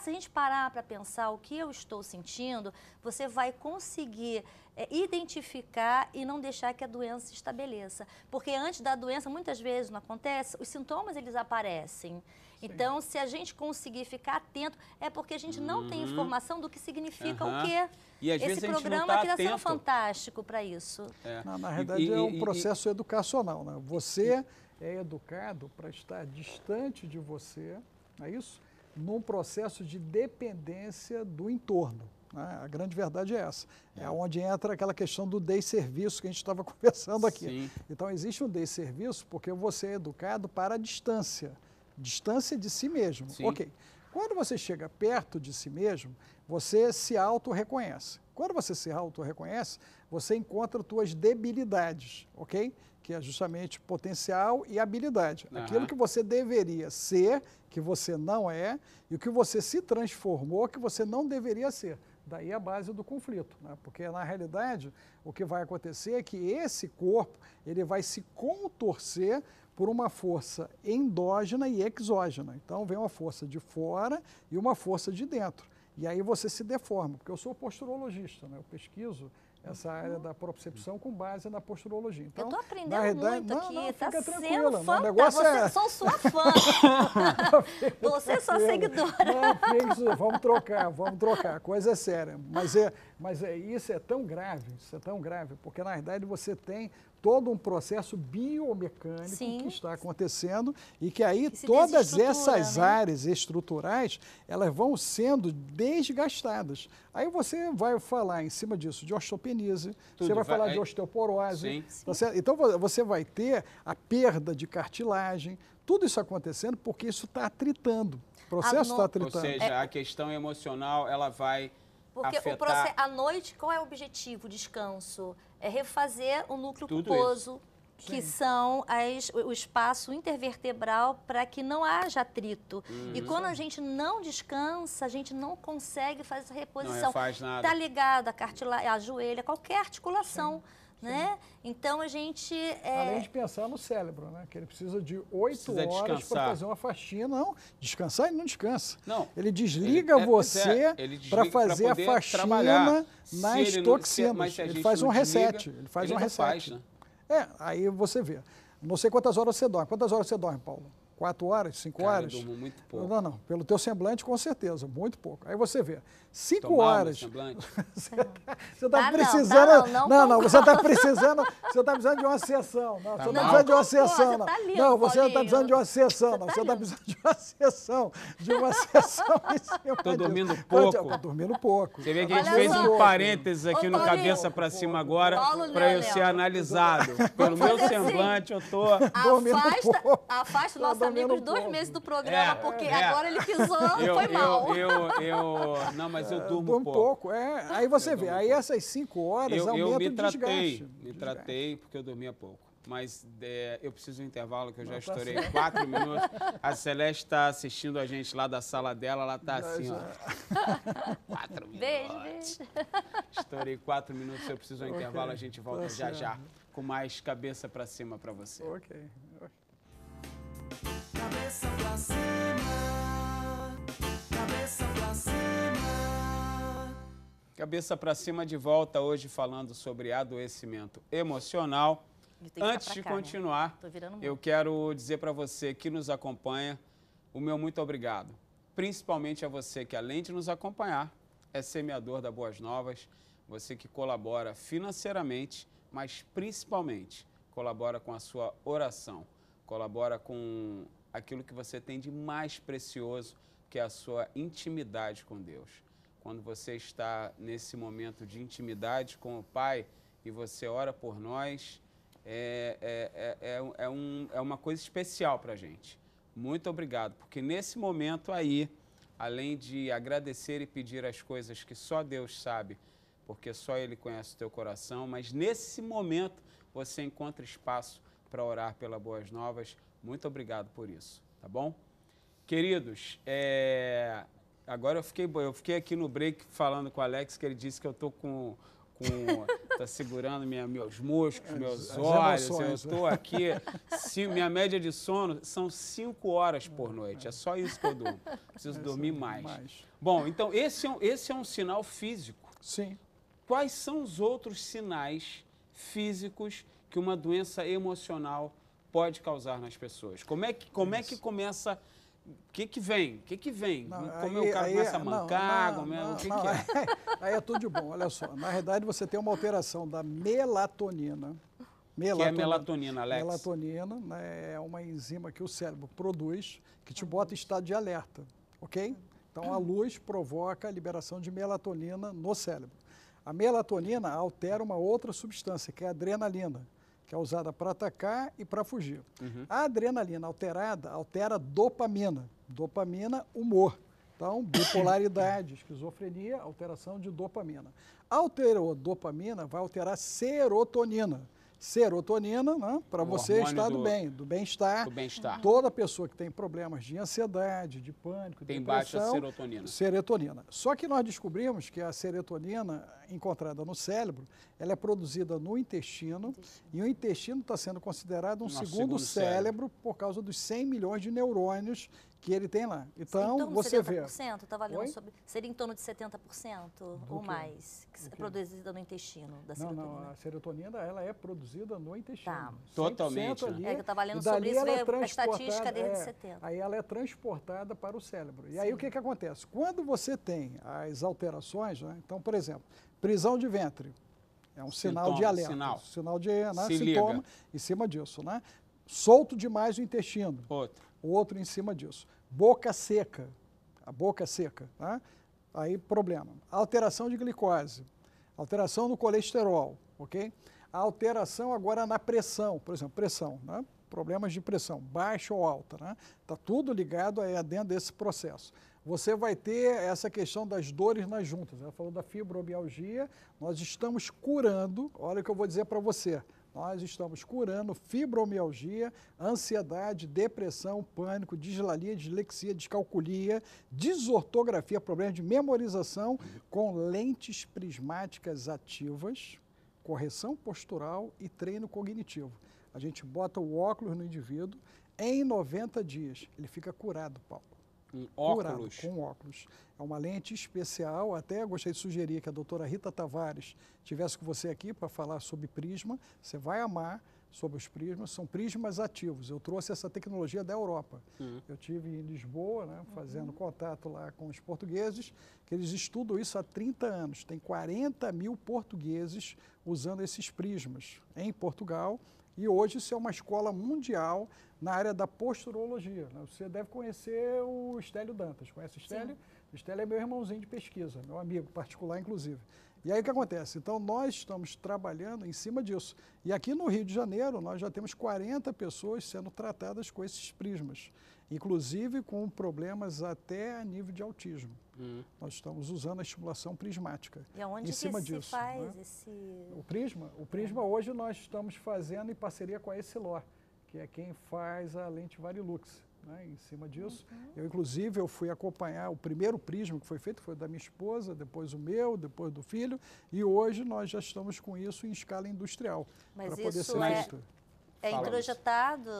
se a gente parar para pensar o que eu estou sentindo, você vai conseguir é identificar e não deixar que a doença se estabeleça. Porque antes da doença, muitas vezes não acontece, os sintomas eles aparecem. Sim. Então, se a gente conseguir ficar atento, é porque a gente não uhum. tem informação do que significa uhum. o quê. E às Esse vezes programa a está tá sendo fantástico para isso. É. Não, na realidade, é um processo e, educacional. Né? Você é educado para estar distante de você, não é isso? Num processo de dependência do entorno. Né? A grande verdade é essa. É, é onde entra aquela questão do desserviço que a gente estava conversando aqui. Sim. Então, existe um desserviço porque você é educado para a distância. Distância de si mesmo. Sim. Ok. Quando você chega perto de si mesmo, você se auto-reconhece. Quando você se auto-reconhece, você encontra suas debilidades, ok? Que é justamente potencial e habilidade. Uhum. Aquilo que você deveria ser, que você não é, e o que você se transformou, que você não deveria ser. Daí a base do conflito, né? porque na realidade o que vai acontecer é que esse corpo ele vai se contorcer por uma força endógena e exógena. Então vem uma força de fora e uma força de dentro. E aí você se deforma, porque eu sou posturologista, né? eu pesquiso essa área da propriocepção com base na posturologia. Então, eu estou aprendendo realidade, muito aqui, não, tá não, tá sendo fantástica, você, é... sou sua fã, você é sua seguidora. Não, vamos trocar, vamos trocar, coisa é séria, mas, é, mas é, isso é tão grave, isso é tão grave, porque na verdade você tem todo um processo biomecânico Sim. que está acontecendo e que aí que todas essas né? áreas estruturais elas vão sendo desgastadas. Aí você vai falar em cima disso de osteopenise, Tudo você vai, vai falar de osteoporose. Então você vai ter a perda de cartilagem, tudo isso acontecendo porque isso está atritando. O processo está no... atritando. Ou seja, é... a questão emocional ela vai porque afetar... o processo, à noite, qual é o objetivo? Descanso. É refazer o núcleo Tudo culposo. Isso que Sim. são as, o espaço intervertebral para que não haja atrito. Uhum. E quando a gente não descansa, a gente não consegue fazer essa reposição. Não faz nada. Tá ligado a cartilagem, a joelha, qualquer articulação. Sim. Né? Então a gente. É... Além de pensar no cérebro, né? Que ele precisa de oito horas para fazer uma faxina. Não, descansar ele não descansa. Não. Ele desliga ele, é, é, você é, para fazer a faxina trabalhar. nas ele toxinas. Não, ele faz um reset. ele faz ele um reset. Faz, né? É, aí você vê. Não sei quantas horas você dorme. Quantas horas você dorme, Paulo? Quatro horas? Cinco Cara, horas? Eu durmo muito pouco. Não, não. Pelo teu semblante, com certeza. Muito pouco. Aí você vê. Cinco horas. você está ah, tá precisando. Não, tá não, não, não você está precisando. Você está precisando de uma sessão. Não, tá você está precisando de uma sessão. Tá não, tá lindo, não você está precisando de uma sessão. Tá não, você está precisando de uma sessão. De uma sessão em cima. Estou dormindo pouco. Estou dormindo pouco. Você vê que a gente fez um parênteses aqui Ô, no cabeça para cima agora para eu ser analisado. Pelo meu assim. semblante, eu estou. Afasta, afasta o nosso amigo dois meses do programa, é, porque é. agora ele pisou, foi mal. Eu, eu, não, mas mas eu é, durmo, durmo pouco. pouco. É, aí você eu vê, aí pouco. essas cinco horas eu, aumenta eu me o tratei, desgaste. Me tratei porque eu dormia pouco. Mas é, eu preciso de um intervalo que eu já Não, tá estourei tá quatro minutos. A Celeste está assistindo a gente lá da sala dela, ela está assim, é. ó. Quatro beijo, minutos. Beijo. Estourei quatro minutos, eu preciso de um okay. intervalo, a gente tá volta tá já já com mais cabeça para cima para você. Ok. Cabeça pra cima, cabeça pra cima. Cabeça para cima de volta hoje falando sobre adoecimento emocional. Antes de cá, né? continuar, né? eu quero dizer para você que nos acompanha o meu muito obrigado. Principalmente a você que, além de nos acompanhar, é semeador da Boas Novas, você que colabora financeiramente, mas principalmente colabora com a sua oração, colabora com aquilo que você tem de mais precioso, que é a sua intimidade com Deus quando você está nesse momento de intimidade com o Pai e você ora por nós, é, é, é, é um, é uma coisa especial para a gente. Muito obrigado, porque nesse momento aí, além de agradecer e pedir as coisas que só Deus sabe, porque só Ele conhece o teu coração, mas nesse momento você encontra espaço para orar pela Boas Novas. Muito obrigado por isso, tá bom? Queridos, é, Agora eu fiquei, eu fiquei aqui no break falando com o Alex que ele disse que eu tô com com, tá segurando minha, meus músculos, é, meus As é olhos. eu estou aqui. minha média de sono são cinco horas por noite. É só isso que eu durmo. Preciso é, dormir mais. mais. Bom, então esse é, esse é um sinal físico. Sim. Quais são os outros sinais físicos que uma doença emocional pode causar nas pessoas? Como é que, como é que começa a o que, que vem? O que, que vem? Não, Como é aí, o cara aí, começa a mancar? Não, é não, o que, não, que é? Aí, é tudo de bom, olha só. Na realidade, você tem uma alteração da melatonina. melatonina que é melatonina, Alex? Melatonina né, é uma enzima que o cérebro produz que te bota em estado de alerta, ok? Então, a luz provoca a liberação de melatonina no cérebro. A melatonina altera uma outra substância, que é a adrenalina que é usada para atacar e para fugir. Uhum. A adrenalina alterada altera dopamina. Dopamina, humor. Então, bipolaridade, esquizofrenia, alteração de dopamina. Alterou dopamina, vai alterar serotonina serotonina, né, para você estar do, do, bem, do bem-estar. Toda pessoa que tem problemas de ansiedade, de pânico, tem depressão, baixa serotonina. Serotonina. Só que nós descobrimos que a serotonina encontrada no cérebro, ela é produzida no intestino, intestino. e o intestino está sendo considerado um Nosso segundo, segundo cérebro, cérebro por causa dos 100 milhões de neurônios que ele tem lá. Então, então, você vê. sobre. Seria em torno de 70% Do ou mais, que é produzida no intestino da serotonina. Não, a serotonina ela é produzida no intestino. Tá. Totalmente. Ali, né? é que eu estava lendo sobre isso, é a estatística desde é, de 70. É, aí ela é transportada para o cérebro. E Sim. aí o que, que acontece? Quando você tem as alterações, né? então, por exemplo, prisão de ventre. É um sinal sintoma, de alerta, sinal, sinal de né, Se sintoma liga. em cima disso, né? Solto demais o intestino. Outro. Outro em cima disso boca seca, a boca seca, tá? aí problema. Alteração de glicose, alteração no colesterol, ok? alteração agora na pressão, por exemplo, pressão, né? problemas de pressão, baixa ou alta, né? Tá tudo ligado aí dentro desse processo. Você vai ter essa questão das dores nas juntas. Ela falou da fibromialgia, nós estamos curando, olha o que eu vou dizer para você, nós estamos curando fibromialgia, ansiedade, depressão, pânico, dislalia, dislexia, descalculia, desortografia, problemas de memorização com lentes prismáticas ativas, correção postural e treino cognitivo. A gente bota o óculos no indivíduo em 90 dias. Ele fica curado, Paulo óculos. com óculos. É uma lente especial, até gostaria de sugerir que a doutora Rita Tavares tivesse com você aqui para falar sobre prisma. Você vai amar sobre os prismas, são prismas ativos. Eu trouxe essa tecnologia da Europa. Uhum. Eu tive em Lisboa, né, uhum. fazendo uhum. contato lá com os portugueses, que eles estudam isso há 30 anos. Tem 40 mil portugueses usando esses prismas em Portugal e hoje isso é uma escola mundial na área da posturologia. Né? Você deve conhecer o Estélio Dantas. Conhece o Estélio? Sim. O Estélio é meu irmãozinho de pesquisa, meu amigo particular, inclusive. E aí o que acontece? Então, nós estamos trabalhando em cima disso. E aqui no Rio de Janeiro, nós já temos 40 pessoas sendo tratadas com esses prismas, inclusive com problemas até a nível de autismo. Hum. Nós estamos usando a estimulação prismática. E aonde em cima que se disso, faz né? esse... O prisma? O prisma é. hoje nós estamos fazendo em parceria com a Essilor, que é quem faz a lente Varilux. Né? Em cima disso, uhum. eu inclusive eu fui acompanhar o primeiro prisma que foi feito, foi da minha esposa, depois o meu, depois do filho, e hoje nós já estamos com isso em escala industrial. Mas para poder ser é... visto. É falamos. introjetado?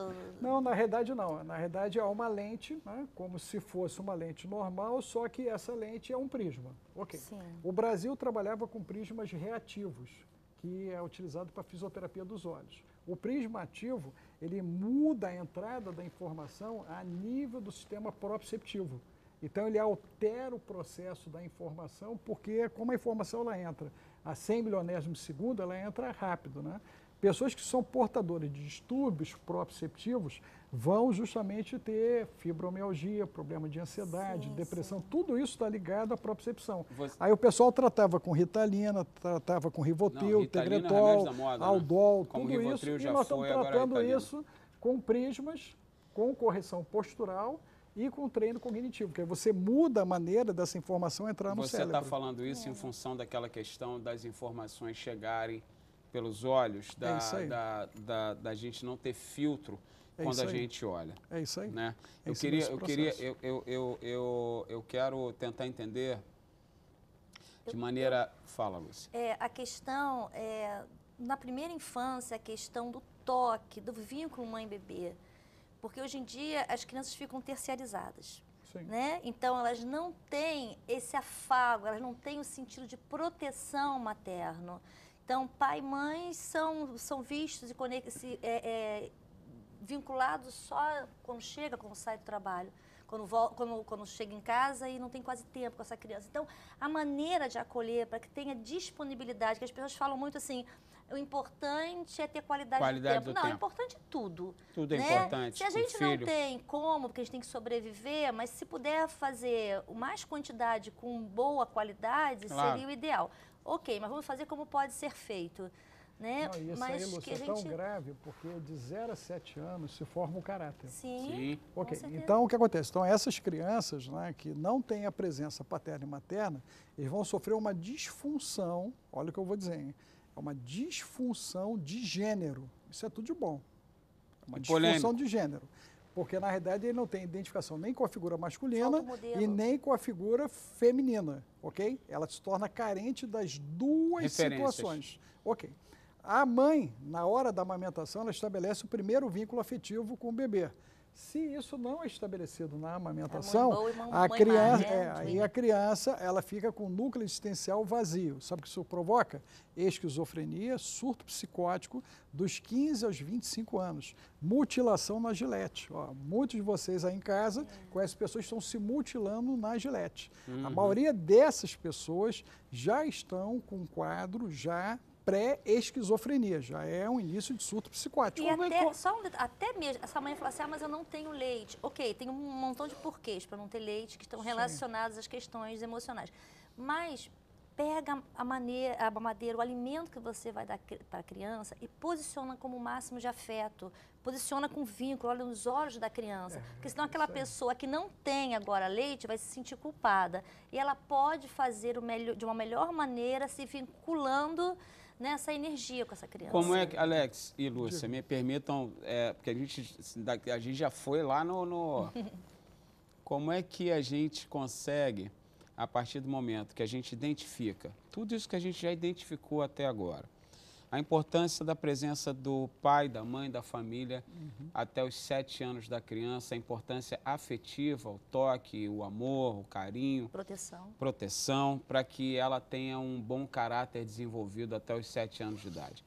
Não, na realidade não. Na realidade é uma lente, né, como se fosse uma lente normal, só que essa lente é um prisma. Ok. Sim. O Brasil trabalhava com prismas reativos, que é utilizado para fisioterapia dos olhos. O prisma ativo, ele muda a entrada da informação a nível do sistema proprioceptivo. Então ele altera o processo da informação, porque como a informação ela entra a 100 milionésimos de segundo, ela entra rápido, né? Pessoas que são portadoras de distúrbios proprioceptivos vão justamente ter fibromialgia, problema de ansiedade, depressão, tudo isso está ligado à propriocepção. Você... Aí o pessoal tratava com ritalina, tratava com rivotril, é tegretol, é moda, né? aldol, né? tudo isso, e nós estamos é tratando isso com prismas, com correção postural, e com treino cognitivo, que você muda a maneira dessa informação entrar no você tá cérebro. Você está falando isso é. em função daquela questão das informações chegarem pelos olhos, é da, é da, da, da, gente não ter filtro é quando a gente olha. É isso aí. Né? eu queria, eu queria, eu, eu, eu, eu, eu quero tentar entender de maneira. Fala, Lúcia. É, a questão, é, na primeira infância, a questão do toque, do vínculo mãe-bebê. Porque hoje em dia as crianças ficam terciarizadas. Né? Então elas não têm esse afago, elas não têm o sentido de proteção materno. Então, pai e mãe são, são vistos e é, é, vinculados só quando chega, quando sai do trabalho, quando, quando, quando chega em casa e não tem quase tempo com essa criança. Então, a maneira de acolher, para que tenha disponibilidade, que as pessoas falam muito assim, o importante é ter qualidade, qualidade do tempo. Do não, importante é importante tudo. Tudo é né? é importante. Se a gente não tem como, porque a gente tem que sobreviver, mas se puder fazer mais quantidade com boa qualidade, claro. seria o ideal ok, mas vamos fazer como pode ser feito. Né? Não, isso mas aí, Lúcia, é gente... tão grave, porque de 0 a 7 anos se forma o caráter. Sim. Sim. Ok, então o que acontece? Então essas crianças né, que não têm a presença paterna e materna, eles vão sofrer uma disfunção, olha o que eu vou dizer, é uma disfunção de gênero. Isso é tudo de bom. É uma disfunção polêmico. de gênero. Porque, na realidade, ele não tem identificação nem com a figura masculina e nem com a figura feminina, ok? Ela se torna carente das duas situações. Ok. A mãe, na hora da amamentação, ela estabelece o primeiro vínculo afetivo com o bebê. Se isso não é estabelecido na amamentação, né? é a criança, é, a criança ela fica com o núcleo existencial vazio. Sabe o que isso provoca? Esquizofrenia, surto psicótico dos 15 aos 25 anos. Mutilação na gilete. Ó, muitos de vocês aí em casa é. conhecem pessoas que estão se mutilando na gilete. Uhum. A maioria dessas pessoas já estão com um quadro já pré-esquizofrenia, já é um início de surto psicótico. E é até, só um, até mesmo, essa mãe fala assim, ah, mas eu não tenho leite. Ok, tem um montão de porquês para não ter leite que estão relacionados às questões emocionais. Mas pega a, maneira, a mamadeira, o alimento que você vai dar para a criança e posiciona como máximo de afeto, posiciona com vínculo, olha nos olhos da criança, é, porque senão é aquela pessoa que não tem agora leite vai se sentir culpada e ela pode fazer o melhor, de uma melhor maneira se vinculando nessa né, energia com essa criança. Como é que, Alex e Lúcia, me permitam, é, porque a gente, a gente já foi lá no, no... Como é que a gente consegue, a partir do momento que a gente identifica, tudo isso que a gente já identificou até agora, a importância da presença do pai, da mãe, da família uhum. até os sete anos da criança, a importância afetiva, o toque, o amor, o carinho. Proteção. Proteção, para que ela tenha um bom caráter desenvolvido até os sete anos de idade.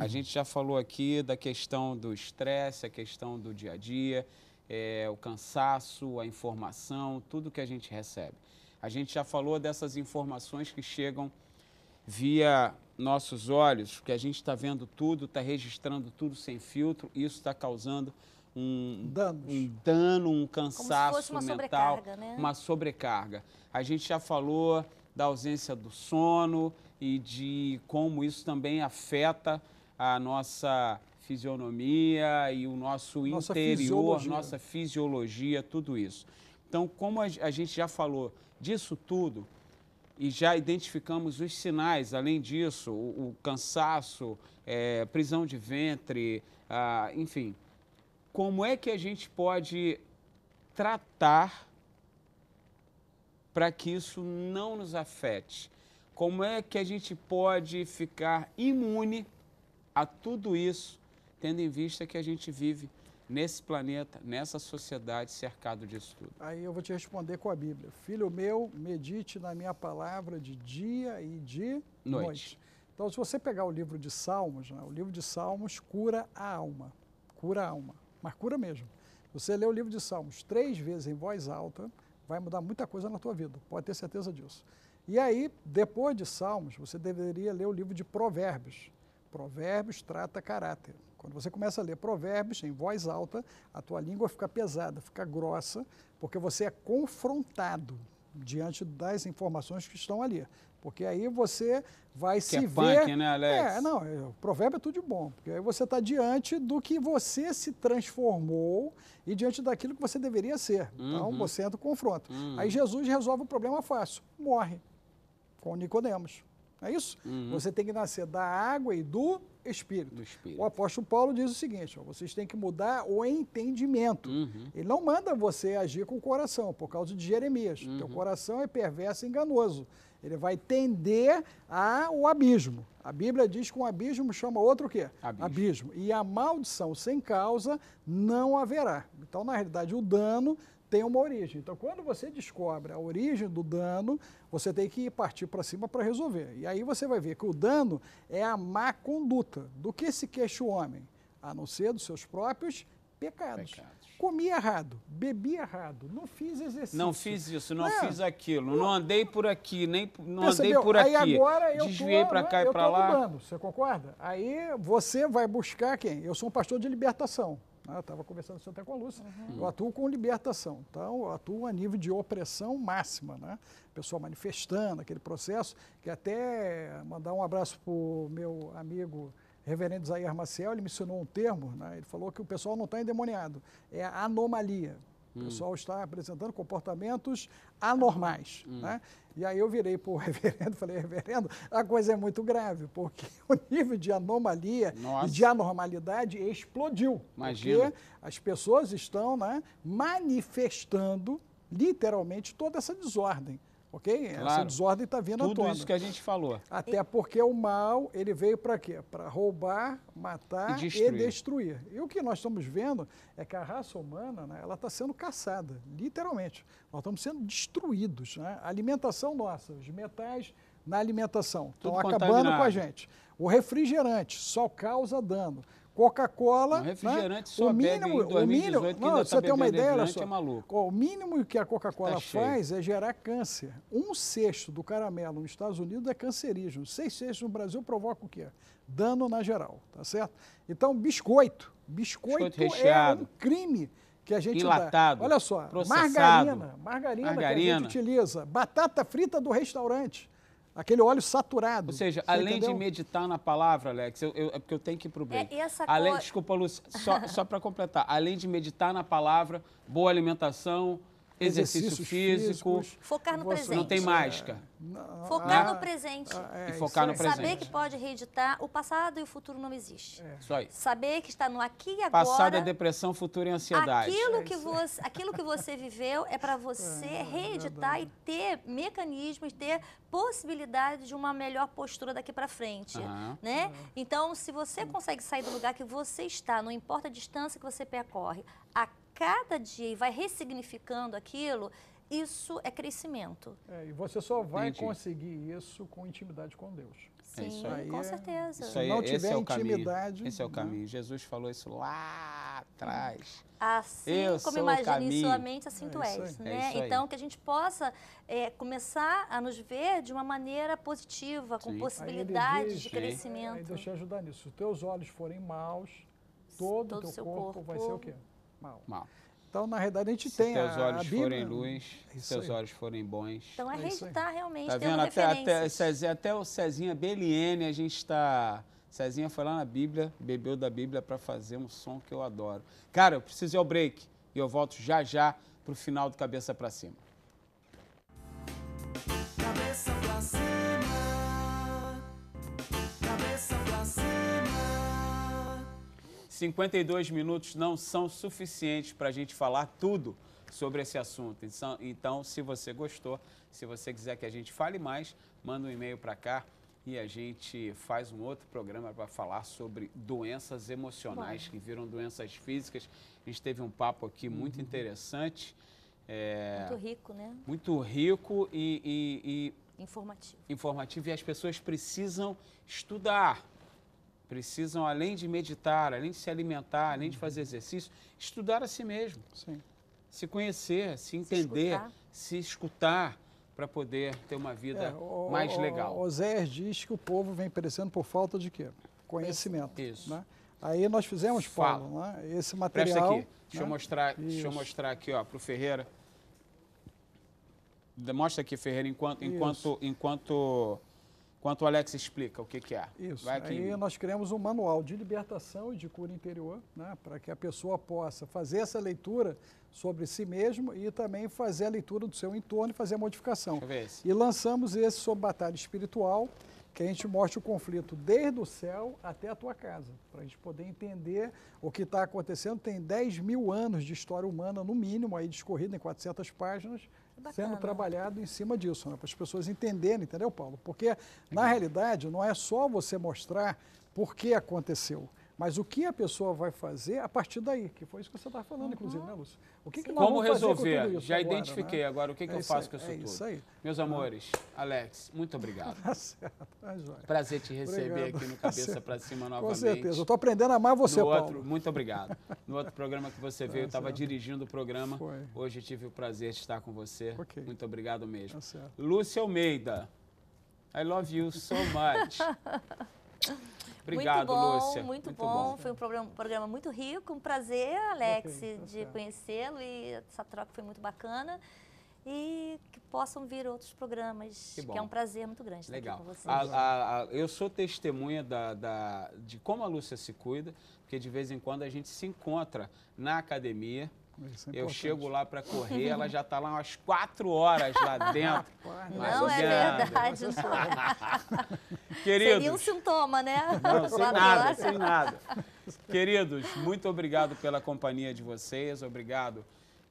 A gente já falou aqui da questão do estresse, a questão do dia a dia, é, o cansaço, a informação, tudo que a gente recebe. A gente já falou dessas informações que chegam via nossos olhos, que a gente está vendo tudo, está registrando tudo sem filtro, isso está causando um, um, dano, um cansaço uma mental, sobrecarga, né? uma sobrecarga. A gente já falou da ausência do sono e de como isso também afeta a nossa fisionomia e o nosso nossa interior, fisiologia. nossa fisiologia, tudo isso. Então, como a gente já falou disso tudo, e já identificamos os sinais, além disso, o, o cansaço, é, prisão de ventre, ah, enfim. Como é que a gente pode tratar para que isso não nos afete? Como é que a gente pode ficar imune a tudo isso, tendo em vista que a gente vive nesse planeta, nessa sociedade cercado disso tudo? Aí eu vou te responder com a Bíblia. Filho meu, medite na minha palavra de dia e de noite. noite. Então, se você pegar o livro de Salmos, né, o livro de Salmos cura a alma, cura a alma, mas cura mesmo. Você lê o livro de Salmos três vezes em voz alta, vai mudar muita coisa na tua vida, pode ter certeza disso. E aí, depois de Salmos, você deveria ler o livro de Provérbios. Provérbios trata caráter. Quando você começa a ler provérbios em voz alta, a tua língua fica pesada, fica grossa, porque você é confrontado diante das informações que estão ali. Porque aí você vai que se é ver... Punk, né, Alex? É, não, é, o provérbio é tudo de bom. Porque aí você está diante do que você se transformou e diante daquilo que você deveria ser. Então, uhum. Então, você entra no confronto. Uhum. Aí Jesus resolve o problema fácil. Morre com Nicodemos. Não é isso? Uhum. Você tem que nascer da água e do espírito. do espírito. O apóstolo Paulo diz o seguinte: ó, vocês têm que mudar o entendimento. Uhum. Ele não manda você agir com o coração, por causa de Jeremias. Uhum. Teu coração é perverso e enganoso. Ele vai tender ao abismo. A Bíblia diz que um abismo chama outro o quê? Abismo. abismo. E a maldição sem causa não haverá. Então, na realidade, o dano tem uma origem. Então, quando você descobre a origem do dano, você tem que partir para cima para resolver. E aí você vai ver que o dano é a má conduta. Do que se queixa o homem? A não ser dos seus próprios pecados. pecados. Comi errado, bebi errado, não fiz exercício. Não fiz isso, não, é. fiz aquilo, não, andei por aqui, nem não percebeu? andei por aí aqui. Agora eu Desviei para cá e para lá. Mudando, você concorda? Aí você vai buscar quem? Eu sou um pastor de libertação. Né? Ah, Estava conversando isso até com a Lúcia. Uhum. Eu atuo com libertação. Então, eu atuo a nível de opressão máxima. Né? pessoal manifestando aquele processo, que até mandar um abraço para o meu amigo reverendo Zair Maciel, ele me ensinou um termo, né? ele falou que o pessoal não está endemoniado, é anomalia. Hum. O pessoal está apresentando comportamentos anormais. Hum. Né? E aí eu virei para o reverendo e falei, reverendo, a coisa é muito grave, porque o nível de anomalia Nossa. e de anormalidade explodiu. Imagina. Porque as pessoas estão né, manifestando literalmente toda essa desordem. Ok? Claro. Essa desordem está vindo Tudo à tona. Tudo isso que a gente falou. Até porque o mal, ele veio para quê? Para roubar, matar e destruir. e destruir. e o que nós estamos vendo é que a raça humana, né, ela está sendo caçada, literalmente. Nós estamos sendo destruídos. Né? A alimentação nossa, os metais na alimentação estão acabando com a gente. O refrigerante só causa dano. Coca-Cola. Um né? refrigerante só. o mínimo, o não, tá você tem uma ideia, só. É maluco. o mínimo que a Coca-Cola tá faz é gerar câncer. Um sexto do caramelo nos Estados Unidos é cancerígeno. Seis sextos no Brasil provoca o quê? Dano na geral, tá certo? Então, biscoito. Biscoito, biscoito é um crime que a gente Enlatado, dá. Olha só, margarina, margarina, margarina que a gente utiliza, batata frita do restaurante Aquele óleo saturado. Ou seja, além entendeu? de meditar na palavra, Alex, eu, eu, é porque eu tenho que ir para o bem. É, essa além, co... Desculpa, Lúcia, só, só para completar. Além de meditar na palavra, boa alimentação, exercício físico. Focar no presente. Não tem mágica. Não, focar ah, no presente. Ah, é, e focar no presente. Saber que pode reeditar. O passado e o futuro não existe. É. Isso aí. Saber que está no aqui e agora. Passado é depressão, futuro é ansiedade. Aquilo, é que você, aquilo que você viveu é para você é, reeditar e ter mecanismos, ter possibilidade de uma melhor postura daqui para frente. Uhum. Né? Então, se você consegue sair do lugar que você está, não importa a distância que você percorre, aqui cada dia e vai ressignificando aquilo, isso é crescimento. É, e você só vai Entendi. conseguir isso com intimidade com Deus. Sim, é aí, com certeza. Isso aí, Se não tiver é intimidade. Caminho. Esse é o caminho. É né? Jesus falou isso lá atrás. Assim eu como em sua mente, assim é tu és. Né? então, que a gente possa começar a nos ver de uma maneira positiva, com Sim. possibilidades diz, de crescimento. deixa eu ajudar nisso. Se teus olhos forem maus, todo, o teu corpo, corpo vai ser o quê? mal. mal. Então, na realidade, a gente Se tem teus olhos Bíblia, forem né? luz, se teus aí. olhos forem bons. Então, é, é acreditar realmente, tá vendo? Até, até, Cezinha, até o Cezinha Beliene, a gente está... Cezinha foi lá na Bíblia, bebeu da Bíblia para fazer um som que eu adoro. Cara, eu preciso ir ao break e eu volto já já para o final do Cabeça para Cima. Cabeça para Cima. 52 minutos não são suficientes para a gente falar tudo sobre esse assunto. Então, então, se você gostou, se você quiser que a gente fale mais, manda um e-mail para cá e a gente faz um outro programa para falar sobre doenças emocionais Bom. que viram doenças físicas. A gente teve um papo aqui muito uhum. interessante. É, muito rico, né? Muito rico e, e, e informativo. Informativo e as pessoas precisam estudar precisam, além de meditar, além de se alimentar, além de fazer exercício, estudar a si mesmo. Sim. Se conhecer, se entender, se escutar para poder ter uma vida é, o, mais legal. Oséias diz que o povo vem perecendo por falta de quê? Conhecimento. Isso. Né? Aí nós fizemos, Paulo, né? esse material... Presta aqui. Deixa, né? eu mostrar, deixa eu mostrar aqui para o Ferreira. Mostra aqui, Ferreira, enquanto, Isso. enquanto, enquanto enquanto o Alex explica o que, que é. Isso, Vai aqui. aí nós criamos um manual de libertação e de cura interior, né, para que a pessoa possa fazer essa leitura sobre si mesmo e também fazer a leitura do seu entorno e fazer a modificação. E lançamos esse sobre batalha espiritual, que a gente mostra o conflito desde o céu até a tua casa, para a gente poder entender o que está acontecendo. Tem 10 mil anos de história humana, no mínimo, aí discorrida em 400 páginas, é sendo trabalhado em cima disso, né? para as pessoas entenderem, entendeu, Paulo? Porque, na uhum. realidade, não é só você mostrar por que aconteceu mas o que a pessoa vai fazer a partir daí? Que foi isso que você estava falando, uhum. inclusive, né, Lúcio? O que, que nós Como resolver? Com Já agora, né? identifiquei né? agora o que, é que eu faço aí, com isso é tudo. Isso aí. Meus ah. amores, Alex, muito obrigado. Tá certo. Tá Prazer te receber obrigado. aqui no Cabeça tá para Cima novamente. Com certeza. Eu estou aprendendo a amar você, no Paulo. Outro, muito obrigado. No outro programa que você tá veio, eu estava dirigindo o programa. Foi. Hoje tive o prazer de estar com você. Okay. Muito obrigado mesmo. Tá Lúcia Almeida, I love you so much. Obrigado, muito bom, Lúcia. Muito, muito bom. bom. Foi um programa, um programa, muito rico. Um prazer, Alex, okay, de conhecê-lo e essa troca foi muito bacana. E que possam vir outros programas, que, que é um prazer muito grande Legal. estar aqui com vocês. A, a, a, eu sou testemunha da, da, de como a Lúcia se cuida, porque de vez em quando a gente se encontra na academia, é eu chego lá para correr, ela já está lá umas quatro horas lá dentro. não é verdade, não. Queridos, Seria um sintoma, né? Não, sem nada, sem nada. Queridos, muito obrigado pela companhia de vocês, obrigado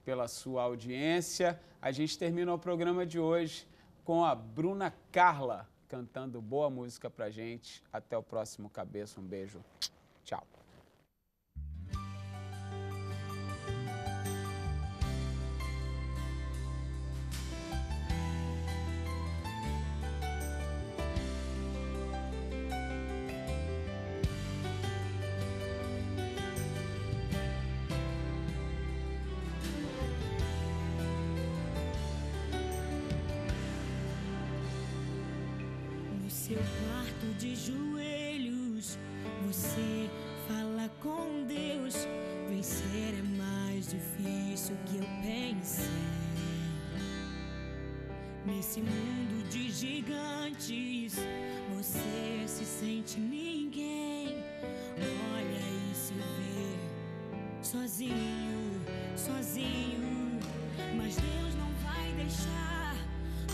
pela sua audiência. A gente termina o programa de hoje com a Bruna Carla cantando boa música para gente. Até o próximo Cabeça, um beijo. Tchau. mundo de gigantes, você se sente ninguém. Olha e se vê sozinho, sozinho. Mas Deus não vai deixar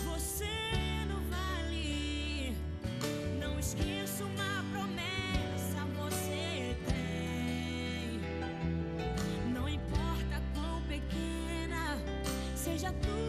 você no vale. Não esqueça uma promessa você tem. Não importa quão pequena seja tu.